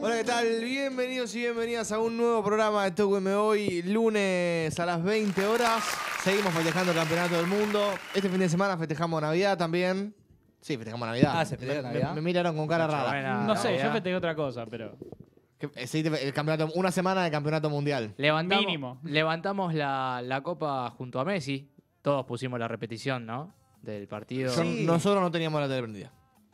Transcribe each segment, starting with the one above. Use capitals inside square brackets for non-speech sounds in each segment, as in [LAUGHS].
Hola, ¿qué tal? Bienvenidos y bienvenidas a un nuevo programa de Me Hoy, lunes a las 20 horas. Seguimos festejando el Campeonato del Mundo. Este fin de semana festejamos Navidad también. Sí, festejamos Navidad. Ah, me- miraron con cara rara. No sé, yo festejé otra cosa, pero. Eh, el campeonato, una semana de campeonato mundial. Levantamos, Mínimo. Levantamos la, la copa junto a Messi. Todos pusimos la repetición, ¿no? Del partido. Nosotros no teníamos la tele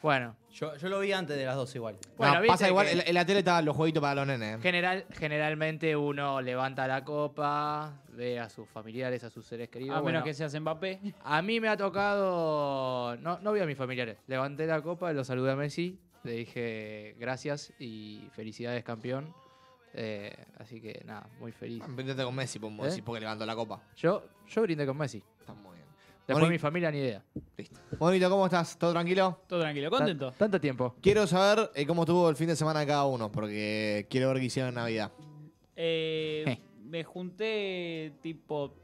bueno. Yo, yo lo vi antes de las dos igual. Bueno, pasa igual, en, la tele estaban los jueguitos para los nenes. General, generalmente uno levanta la copa, ve a sus familiares, a sus seres queridos. A menos que seas Mbappé. A mí me ha tocado. No, no vi a mis familiares. Levanté la copa, lo saludé a Messi, le dije gracias y felicidades, campeón. Eh, así que nada, muy feliz. Brindate con Messi, por ¿Eh? porque levantó la copa. Yo, yo brindé con Messi. Está Después mi familia, ni idea. Listo. ¿cómo estás? ¿Todo tranquilo? Todo tranquilo, contento. Tanto tiempo. Quiero saber eh, cómo estuvo el fin de semana de cada uno, porque quiero ver qué hicieron en Navidad. Eh, me junté tipo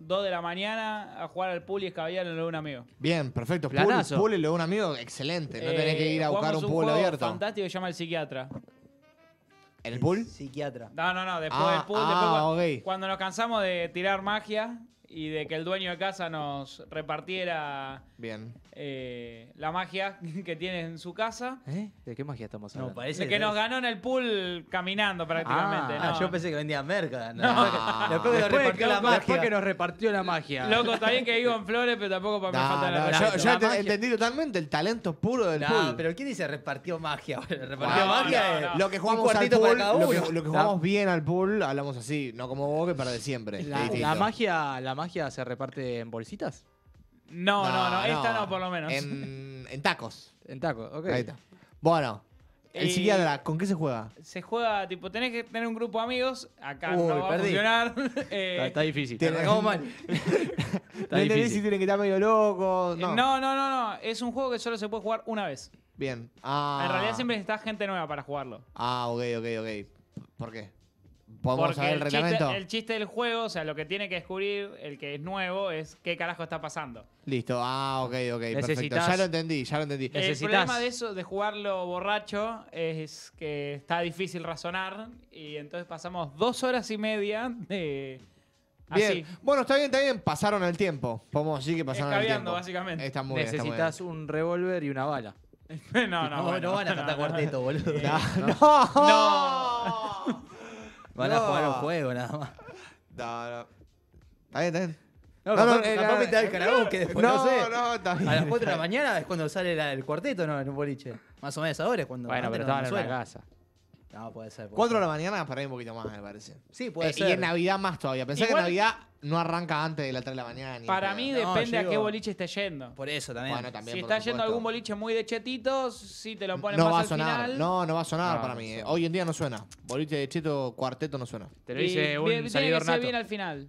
2 de la mañana a jugar al pool y escaballar en lo de un amigo. Bien, perfecto. Pool, pool y lo de un amigo, excelente. No tenés que ir a eh, buscar un pool abierto. Fantástico llama el psiquiatra. el pool? Psiquiatra. No, no, no, después del ah, pool, después ah, cuando nos cansamos de tirar magia, y de que el dueño de casa nos repartiera Bien. Eh, la magia [LAUGHS] que tiene en su casa. ¿Eh? ¿De qué magia estamos hablando? No, parece que, nos ganó en el pool caminando prácticamente. Ah, yo pensé que vendía merca. No. [LAUGHS] Después, que nos repartió la magia. que nos repartió la magia. Loco, está bien que digo en flores, pero tampoco para mí falta la Yo, entendí totalmente el talento puro del pool. pero ¿quién dice repartió magia? [LAUGHS] repartió magia. Lo que jugamos al pool, lo que, lo que jugamos bien al pool, hablamos así, no como vos que para de siempre. La, la magia, magia se reparte en bolsitas? No, no, no, esta no, por lo menos. En, tacos. En tacos, ok. Ahí está. Bueno, el eh, siguiente, ¿con qué se juega? Se juega, tipo, tenés que tener un grupo de amigos. Acá no va a funcionar. [LAUGHS] Eh, está, difícil. Te- mal. No [LAUGHS] Está tienen que estar medio locos. Eh, no. no. no, no, Es un juego que solo se puede jugar una vez. Bien. En realidad ah. siempre está gente nueva para jugarlo. Ah, ok, ok, ok. ¿Por qué? Podemos el, Chiste, del juego, o sea, lo que tiene que descubrir el que es nuevo es qué carajo está pasando. Listo, ah, ok, ok, perfecto. Ya lo entendí, ya lo entendí. El problema de eso, de jugarlo borracho, es que está difícil razonar y entonces pasamos dos horas y media de. Bien. Así. Bueno, está bien, está bien. Pasaron el tiempo. Podemos decir que pasaron el tiempo. básicamente. Está básicamente. Necesitas un revólver y una bala. [LAUGHS] no, no, no, no, van a cantar cuarteto, boludo. [LAUGHS] no. no. no. [LAUGHS] Van a jugar un juego nada más. No, no. Está bien, No, No, no, me después, no, no, A las 4 de la [LAUGHS] mañana es cuando sale el cuarteto, ¿no? En un boliche. Más o menos ahora es cuando. Bueno, pero estaban en la casa. No, puede ser. 4 de la mañana para mí un poquito más, me parece. Sí, eh, puede ser. Y en Navidad más todavía. Pensé que Navidad no arranca antes de las 3 de la mañana. Para mí depende a qué boliche esté yendo. Por eso también. si está yendo algún boliche muy de chetitos, sí te lo ponen No va a sonar. No, no va a sonar para mí. Eh. Hoy en día no suena. Boliche de cheto, cuarteto no suena. Te lo dice bien- un tiene que bien al final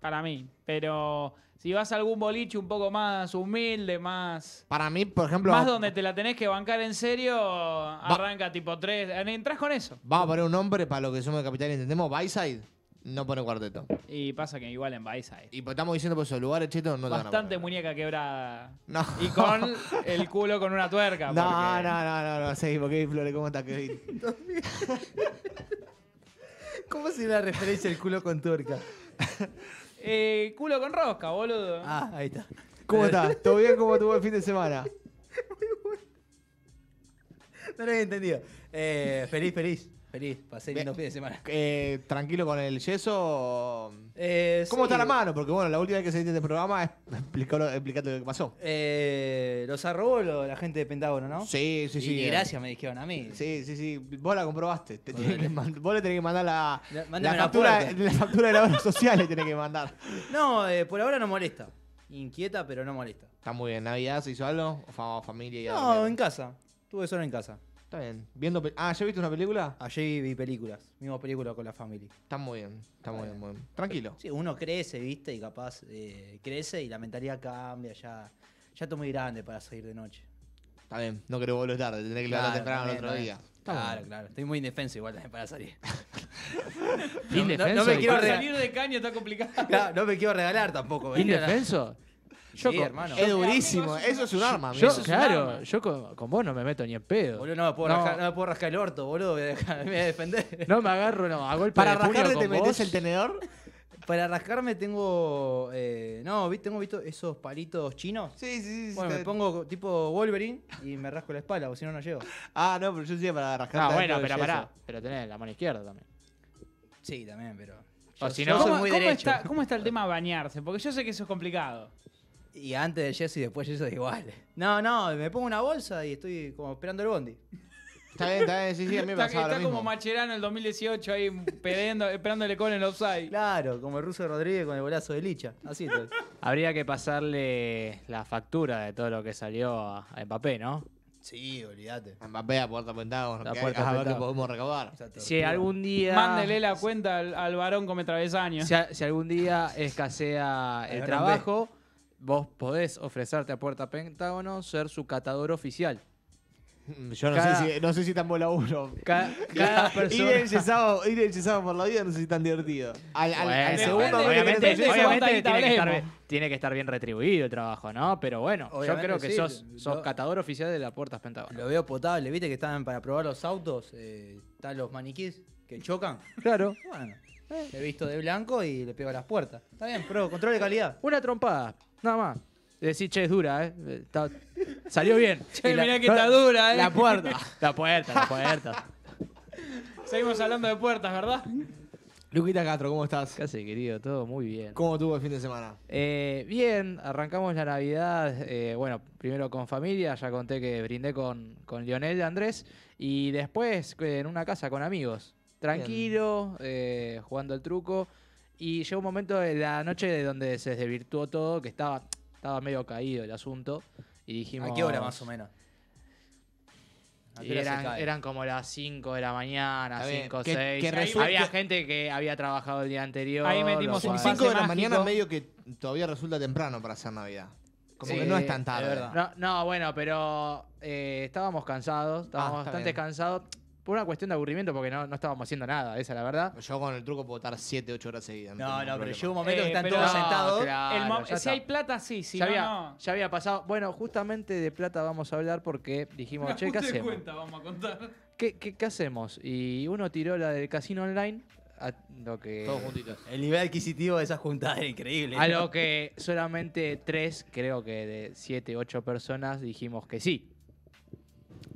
para mí. Pero si vas a algún boliche un poco más humilde, más. Para mí, por ejemplo. Más donde te la tenés que bancar en serio, arranca tipo 3. Entrás con eso. Vamos a poner un nombre para lo que somos de capital, entendemos. Byside. No pone cuarteto. Y pasa que igual en Byside. Y pues estamos diciendo por pues, esos lugares chetos no Bastante muñeca quebrada. No. Y con el culo con una tuerca. [LAUGHS] No, no, no, no, no. Flores, ¿cómo está Kevin? [LAUGHS] [LAUGHS] ¿Cómo se la referencia el culo con tuerca? Eh, culo con rosca, boludo. Ah, ahí está. ¿Cómo estás? Eh. ¿Todo bien? ¿Cómo estuvo el fin de semana? [LAUGHS] Muy bueno. No lo había entendido. Eh, feliz, feliz. Feliz, pasé lindos pies de semana. [LAUGHS] Eh, tranquilo con el yeso. Eh, ¿Cómo está la mano? Porque bueno, la última vez que se viste este programa es [LAUGHS] explicando lo que pasó. Eh, los arrobó la gente de Pentágono, ¿no? Sí, sí, sí. Y gracias me dijeron a mí. Sí, sí, sí. Vos la comprobaste. vos le tenés que mandar la, la, factura, la factura de la obra social, le tenés que mandar. [LAUGHS] No, eh, por ahora no molesta. Inquieta, pero no molesta. Está muy bien. ¿Navidad se hizo algo? ¿O familia y No, en casa. Tuve solo en casa. Está bien. Viendo ah, ¿ya viste una película? Ayer ah, vi, películas, vimos películas con la family. Está muy bien, está muy bien, muy bien. Tranquilo. Sí, uno crece, viste, y capaz eh, crece y la mentalidad cambia, ya, ya estoy muy grande para salir de noche. Está bien, no creo volver tarde, tendré que levantar temprano el otro día. Claro, claro. Estoy muy indefenso igual también para salir. [LAUGHS] me Indefenso. quiero salir de caño está complicado. Claro, [LAUGHS] no me quiero regalar tampoco. Indefenso. Es durísimo. Eso es un arma. Yo, claro, yo con, vos no me meto ni en pedo. Boludo, no me puedo, no. Rascar, no puedo rascar el orto, boludo. Me voy a defender. No me agarro, no. A Para de te metes el tenedor. Para rascarme tengo. Eh, no, tengo visto esos palitos chinos. Sí, sí, sí. Bueno, me pongo tipo Wolverine y me rasco la espalda, o si no, no llego. Ah, no, pero yo sí para rascar. Ah, bueno, pero pará. Pero tenés la mano izquierda también. Sí, también, pero. O si no, soy muy ¿cómo, está, ¿Cómo está el tema bañarse? Porque yo sé que eso es complicado. Y antes de Jesse y después Jesse es igual. [LAUGHS] No, no, me pongo una bolsa y estoy como esperando el bondi. Está bien, está bien, sí, sí, a mí me Está, pasaba lo está como Macherano en el 2018 ahí [LAUGHS] esperándole con el offside. Claro, como el ruso Rodríguez con el golazo de Licha. Así es. [LAUGHS] Habría que pasarle la factura de todo lo que salió a Mbappé, ¿no? Sí, olvídate. Mbappé a puerta pentágono. que a ver qué podemos recabar. Si algún día. Mándele la cuenta al, varón come travesaño. Si, algún día escasea el trabajo, vos podés ofrecerte a Puerta Pentágono ser su catador oficial. Mm, yo no, sé si, tan bola uno. [LAUGHS] cada persona. Ir en ir por la vida no sé si tan divertido. Al, segundo, obviamente, obviamente tiene, que estar, bien retribuido el trabajo, ¿no? Pero bueno, yo creo que sos, catador oficial de la Puerta Pentágono. Lo veo potable, ¿viste que estaban para probar los autos? Eh, están los maniquís que chocan. Claro. Bueno, visto de blanco y le pego a las puertas. Está bien, pero control de calidad. Una trompada. Nada más. Decir, che, es dura, ¿eh? salió bien. [LAUGHS] Che, la- que está dura, eh. La puerta. [LAUGHS] La puerta, la puerta. Seguimos hablando de puertas, ¿verdad? Luquita Castro, ¿cómo estás? Casi, querido, todo muy bien. ¿Cómo estuvo el fin de semana? Eh, bien, arrancamos la Navidad, eh, bueno, primero con familia, ya conté que brindé con, con Lionel y Andrés, y después eh, en una casa con amigos, tranquilo, jugando el truco, y llegó un momento de la noche de donde se desvirtuó todo, que estaba, estaba medio caído el asunto. Y dijimos. ¿A qué hora más o menos? eran, como las 5 de la mañana, 5, 6. había gente que había trabajado el día anterior. Ahí metimos un 5 de la mañana medio que todavía resulta temprano para hacer Navidad. Como que no es tan tarde. No, no bueno, pero eh, estábamos cansados, estábamos ah, bastante cansados por una cuestión de aburrimiento, porque no, no estábamos haciendo nada, esa la verdad. Yo con el truco puedo estar 7, 8 horas seguidas. No, no, pero llega un momento eh, que están todos sentados. si hay plata, sí, si ya no, había, Ya había pasado. Bueno, justamente de plata vamos a hablar porque dijimos, che, ¿qué hacemos? vamos a contar. ¿Qué, ¿Qué, qué, hacemos? Y uno tiró la del casino online. lo que... Todos juntitos. El nivel adquisitivo de esas juntadas era increíble. A lo que solamente tres, creo que de 7, 8 personas dijimos que sí.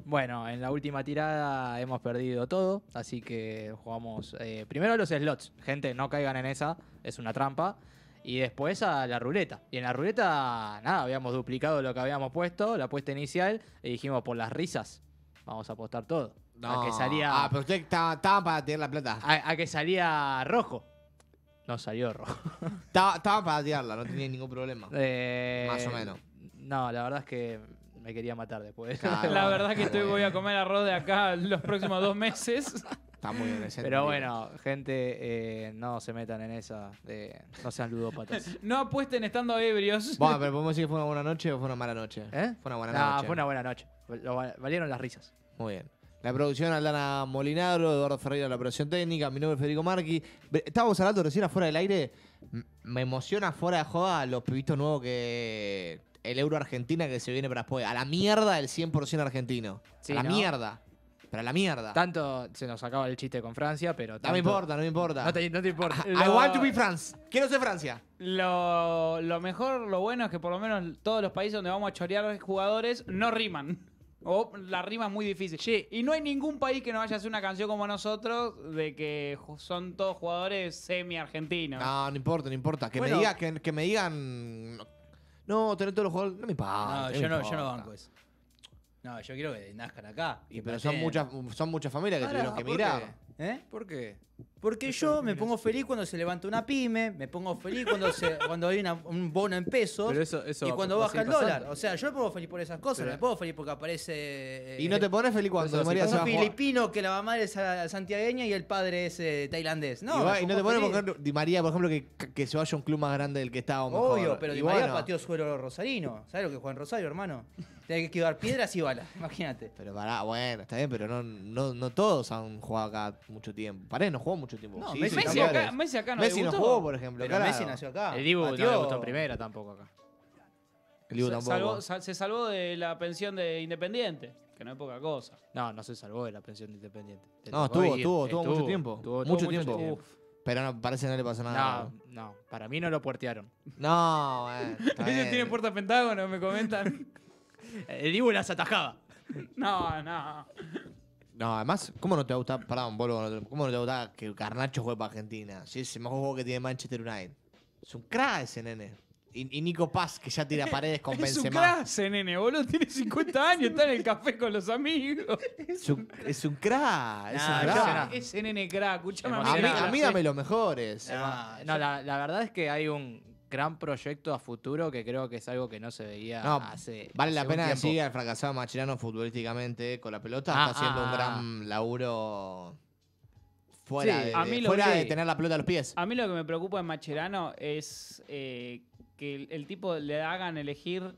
Bueno, en la última tirada hemos perdido todo, así que jugamos eh, primero los slots. Gente, no caigan en esa, es una trampa. Y después a la ruleta. Y en la ruleta, nada, habíamos duplicado lo que habíamos puesto, la apuesta inicial, y dijimos por las risas, vamos a apostar todo. A que salía. Ah, pero usted estaban para tirar la plata. A, que salía rojo. No salió rojo. Estaban para tirarla, no tenía ningún problema. Eh, Más o menos. No, la verdad es que me quería matar después. [LAUGHS] la verdad que estoy, voy a comer arroz de acá los próximos dos meses. Está muy bien. Pero bueno, gente, eh, no se metan en esa. De, no sean ludópatas. [LAUGHS] no apuesten estando ebrios. Bueno, pero podemos decir que fue una buena noche o fue una mala noche. ¿Eh? Fue una buena no, noche. fue una buena noche. valieron las risas. Muy bien. La producción Aldana Molinaro, Eduardo Ferreira la producción técnica, mi nombre es Federico Marqui. Estábamos hablando recién afuera del aire. Me emociona fuera de joda los pibitos nuevos que el euro Argentina que se viene para después. A la mierda el 100% argentino. a la mierda. Pero a la mierda. Tanto se nos acaba el chiste con Francia, pero No me importa, no me importa. No te, importa. Ah, I, want to be France. Quiero ser Francia. Lo, mejor, lo bueno es que por lo menos todos los países donde vamos a chorear jugadores no riman. O la rima es muy difícil. Sí, y no hay ningún país que no vaya a hacer una canción como nosotros de que son todos jugadores semi-argentinos. No, no importa, no importa. Que, me, diga, que, me digan no, tener todos los jugadores. No me pago. No, yo no, yo no banco eso. No, yo quiero que nazcan acá. pero son muchas, son muchas familias que tuvieron que emigrar. ¿Eh? ¿Por qué? Porque yo me pongo feliz cuando se levanta una pyme, me pongo feliz cuando [LAUGHS] cuando hay un bono en pesos y cuando baja el dólar. O sea, yo me pongo feliz por esas cosas, me pongo feliz porque aparece eh, Y no te pones feliz cuando se va un filipino que la mamá es eh, santiagueña y el padre es eh, tailandés. No, y, no te pones porque Di María, por ejemplo, que, se vaya a un club más grande del que estaba Obvio, pero Di María pateó suelo rosarino. ¿Sabes lo que juega en Rosario, hermano? Tiene que esquivar piedras y balas, [LAUGHS] imagínate. Pero pará, bueno, está bien, pero no, no, todos han jugado acá mucho tiempo. Paré, no mucho tiempo. No, Messi, acá, no no Messi no jugó, por ejemplo. Messi nació acá. El Dibu no le gustó en primera tampoco acá. El Dibu Se- tampoco. salvó- se salvó de la pensión de Independiente, que no es poca cosa. No, no se salvó de la pensión de Independiente. No, estuvo, estuvo, mucho tiempo. Mucho tiempo. Pero parece que no le pasó nada. No, no, para mí no lo puertearon. No, eh. Ellos tienen puerta pentágono, me comentan. [LAUGHS] El Dibu las atajaba. No, no. No, además, ¿cómo no te va a gustar, un boludo, ¿cómo no te va a que Garnacho juegue para Argentina? Sí, es el mejor juego que tiene Manchester United. Es un crack ese nene. Y, Nico Paz, que ya tira [LAUGHS] paredes con Benzema. Es un crack ese nene, boludo. Tiene 50 [LAUGHS] años, está en el café con los amigos. Es un, es un crack, es nene crack, escúchame. A mí, dame los mejores. no, la, la verdad es que hay un gran proyecto a futuro que creo que es algo que no se veía Vale la pena decir al fracasado Machirano futbolísticamente con la pelota. Ah, está haciendo un ah. gran laburo. Fuera, de, de tener la pelota a los pies. A mí lo que me preocupa en Macherano es eh, que el, tipo le hagan elegir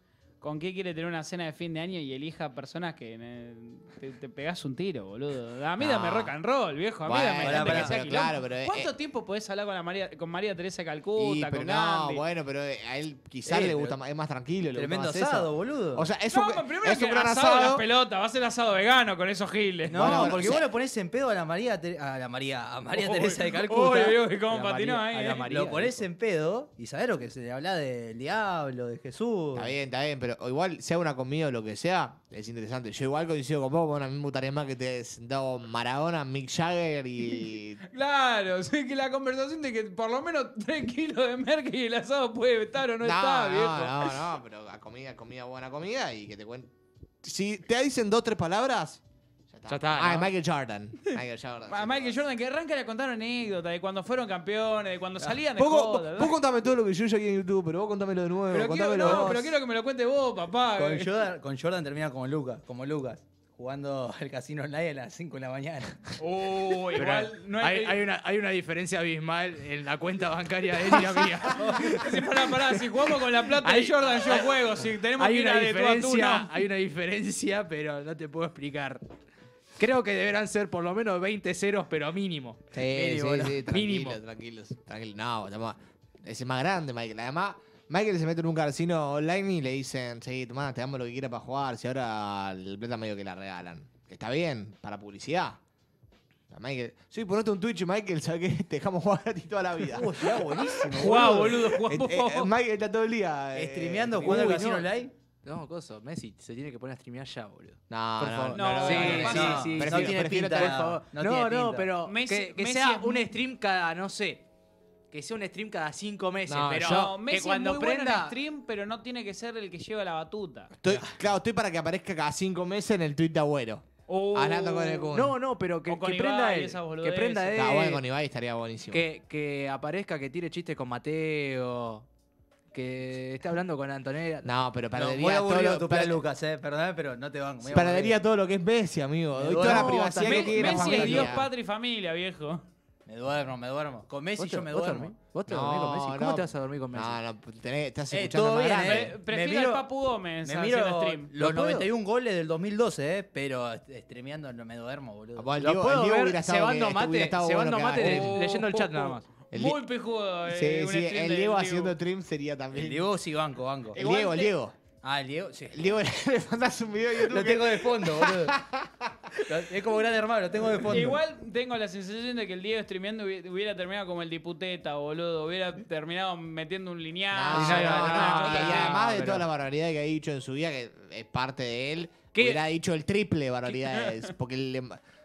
con qué quiere tener una cena de fin de año y elija personas que eh, te, pegas pegás un tiro, boludo. A mí dame rock and roll, viejo. A mí dame pero, que claro, pero, eh, ¿Cuánto eh, tiempo podés hablar con, la María, con María Teresa Calcuta, no, bueno, pero a él quizás le gusta más, es más tranquilo. Tremendo asado, boludo. O sea, es no, primero es un gran asado. las pelotas. va a ser asado vegano con esos giles. No, porque vos lo ponés en pedo a la María, a la María, a María Teresa de Calcuta. Uy, cómo patinó ahí. Lo ponés en pedo y sabés lo que se habla del diablo, de Jesús. Está bien, está bien, pero o igual, sea una comida o lo que sea, es interesante. Yo igual coincido con vos, con a mí me más que te dado Maradona, Mick Jagger y... [LAUGHS] claro, sé [LAUGHS] que la conversación de que por lo menos 3 kilos de merca y el asado puede estar o no, está, no, No, no, pero a comida, comida, buena comida y que te cuente. Si te dicen dos, tres palabras, Ah, Michael Jordan. Michael Jordan. A ah, Michael Jordan, que arranca le contaron anécdotas de cuando fueron campeones, de cuando ah. salían de vos, vos, contame todo lo que yo aquí en YouTube, pero vos contámelo de nuevo. Pero quiero, que me lo cuente vos, papá. Con eh. Jordan, termina como Lucas, como Lucas jugando [LAUGHS] al casino online a las 5 de la mañana. hay, una, hay una diferencia abismal en la cuenta bancaria de él y mía. [LAUGHS] si jugamos con la plata de Jordan, yo juego. Si tenemos que ir de tú a Hay una diferencia, pero no te puedo explicar. Creo que deberán ser por lo menos 20 ceros, pero mínimo. Sí, mínimo, sí, ¿no? sí, [LAUGHS] mínimo. Tranquilos, No, Es más grande, Michael. Además, Michael se mete en un casino online y le dicen, sí, tomá, te damos lo que quieras para jugar. Si ahora el plata medio que la regalan. Está bien, para publicidad. Michael, sí, ponete un Twitch, Michael, ¿sabes qué? Te dejamos jugar a ti toda la vida. Uy, oh, buenísimo. Jugá, boludo, eh, eh, Michael está todo el día. Eh, ¿Streameando, jugando al casino online? No, coso, Messi se tiene que poner a streamear ya, boludo. No, no, no, no, sí, sí, sí, no tiene pinta, favor. No, no, pero que, sea un stream cada, no sé, que sea un stream cada cinco meses, no, yo, Messi cuando es muy prenda bueno stream, pero no tiene que ser el que lleva la batuta. Estoy, claro, estoy para que aparezca cada cinco meses en el tweet de abuelo. Uh. hablando con el Kun. No, no, pero que, que prenda él. Que prenda él. Nah, bueno, con Ibai estaría buenísimo. Que, que aparezca, que tire chistes con Mateo que esté hablando con Antonella. No, pero perdería todo lo para, Lucas, eh, perdóname, pero no te van. Perdería todo lo que es Messi, amigo. Doy toda la privacidad Messi es Dios, patria y familia, viejo. Me duermo, me duermo. Con Messi yo me duermo. ¿Vos te con Messi? ¿Cómo te vas a dormir con Messi? No, estás eh, escuchando a todo Prefiero al Papu Gómez en miro stream. Los 91 goles del 2012, eh, pero streameando no me duermo, boludo. Y ah, vos ver, cebando mate, leyendo el chat oh, oh, oh. nada más. El Muy pejudo. Eh, sí, el Diego, haciendo trim sería también. El Diego sí, banco, banco. El Diego, el Diego. Ah, el Diego, sí. El Diego [LAUGHS] le mandas un video y YouTube. Lo tengo de fondo, [LAUGHS] boludo. es como gran hermano, lo tengo de fondo. Igual tengo la sensación de que el Diego streameando hubiera terminado como el diputeta, boludo. Hubiera terminado metiendo un lineal. y además de toda la barbaridad que ha dicho en su vida, que es parte de él, que hubiera dicho el triple barbaridad. Porque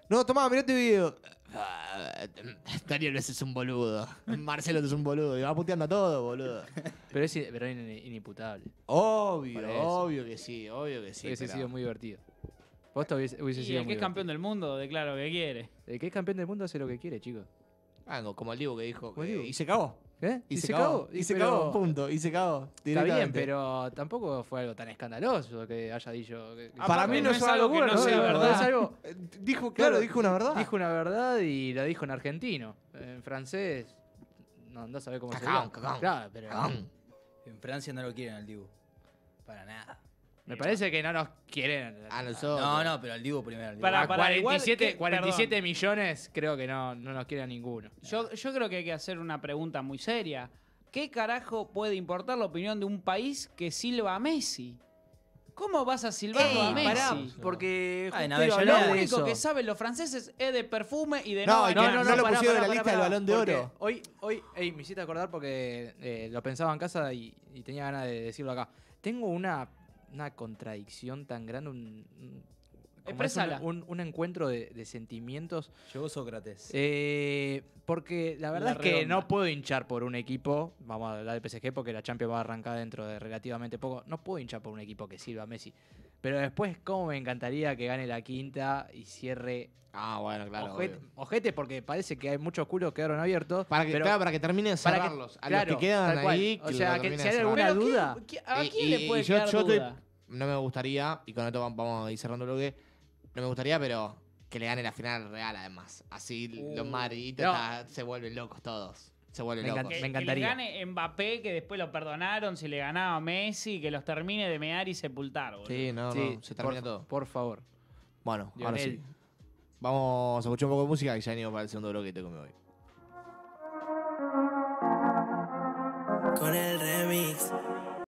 No, toma, mirá este video. Ah, Daniel es un boludo. Marcelo es un boludo. Y va puteando a todo, boludo. Pero es, inimputable. Obvio, obvio que sí, obvio que sí. Hubiese sido muy divertido. hubiese, y el que es campeón del mundo declara lo que quiere. El que es campeón del mundo hace lo que quiere, chicos. Algo, ah, como el Divo que dijo. y se acabó. ¿Eh? Y, se, Y, se cagó, punto. Y se cagó. Está bien, pero tampoco fue algo tan escandaloso que haya dicho. para mí no, es algo bueno Es algo, eh, dijo, claro, dijo una verdad. Dijo una verdad y la dijo en argentino. En francés, no, a sabe cómo se llama. en Francia no lo quieren al Dibu. Para nada. Me parece que no nos quieren. A No, no, pero el Dibu primero. Para, 47, millones creo que no, no nos quiere a ninguno. Yo, yo creo que hay que hacer una pregunta muy seria. ¿Qué carajo puede importar la opinión de un país que silba a Messi? ¿Cómo vas a silbarlo a Messi? porque Lo único que saben los franceses es de perfume y de No, no, no, lo pusieron en la lista del Balón de Oro. Hoy, hoy, me hiciste acordar porque eh, lo pensaba en casa y tenía ganas de decirlo acá. Tengo una una contradicción tan grande, un, un, encuentro de, sentimientos. Llegó Sócrates. Eh, porque la verdad es que no puedo hinchar por un equipo, vamos a hablar del PSG porque la Champions va a arrancar dentro de relativamente poco, no puedo hinchar por un equipo que sirva a Messi. Pero después, ¿cómo me encantaría que gane la quinta y cierre? Ah, bueno, claro. Ojete, porque parece que hay muchos culos que quedaron abiertos. Para que, para que terminen de cerrarlos. a los claro, que quedan ahí. o sea, que si hay alguna duda. ¿qué, a quién le puede yo, Yo no me gustaría, y con esto vamos a ir cerrando el bloque, No me gustaría, pero que le gane la final real, además. Así los uh, madriditos se vuelven locos todos me encantaría. Que le gane Mbappé, que después lo perdonaron, si le ganaba Messi, que los termine de mear y sepultar, boludo. Sí, no, se termina todo. Por favor. Bueno, ahora sí. Vamos a escuchar un poco de música y ya venimos para el segundo bloque que me hoy Con el remix.